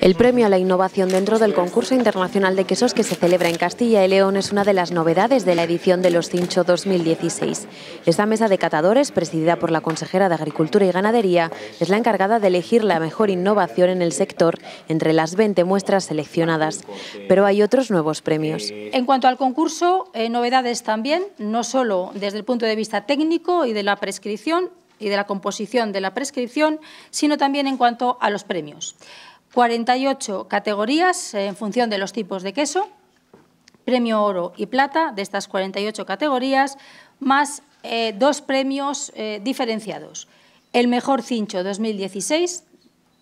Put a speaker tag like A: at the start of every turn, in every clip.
A: El premio a la innovación dentro del concurso internacional de quesos que se celebra en Castilla y León es una de las novedades de la edición de los Cincho 2016. Esta mesa de catadores, presidida por la consejera de Agricultura y Ganadería, es la encargada de elegir la mejor innovación en el sector entre las 20 muestras seleccionadas. Pero hay otros nuevos premios. En
B: cuanto al concurso, eh, novedades también, no solo desde el punto de vista técnico y de la prescripción, y de la composición de la prescripción, sino también en cuanto a los premios. 48 categorías eh, en función de los tipos de queso, premio oro y plata de estas 48 categorías, más eh, dos premios eh, diferenciados. El mejor cincho 2016,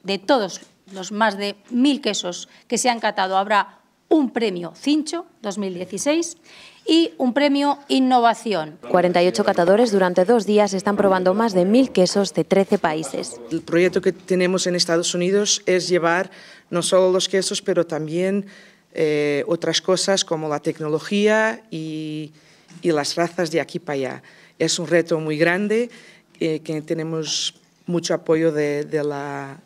B: de todos los más de mil quesos que se han catado habrá un premio Cincho 2016 y un premio Innovación.
A: 48 catadores durante dos días están probando más de mil quesos de 13 países.
C: El proyecto que tenemos en Estados Unidos es llevar no solo los quesos, pero también eh, otras cosas como la tecnología y, y, las razas de aquí para allá. Es un reto muy grande eh, que tenemos mucho apoyo de la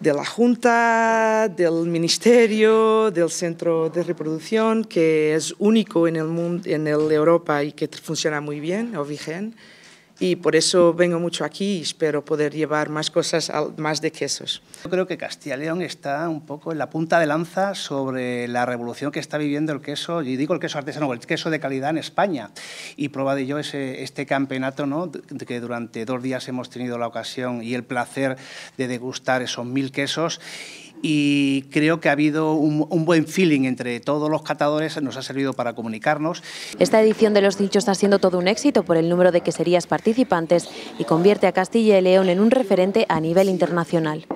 C: de la Junta, del Ministerio, del Centro de Reproducción, que es único en mundo, en el Europa y que funciona muy bien, Ovigen y por eso vengo mucho aquí y espero poder llevar más cosas, más de quesos. Yo creo que Castilla y León está un poco en la punta de lanza sobre la revolución que está
D: viviendo el queso, y digo el queso artesano, el queso de calidad en España. Y prueba de ello es eh, este campeonato ¿no? que durante dos días hemos tenido la ocasión y el placer de degustar esos mil quesos y creo que ha habido un, buen feeling entre todos los catadores, nos ha servido para comunicarnos.
A: Esta edición de Los Dichos está siendo todo un éxito por el número de queserías participantes y convierte a Castilla y León en un referente a nivel internacional.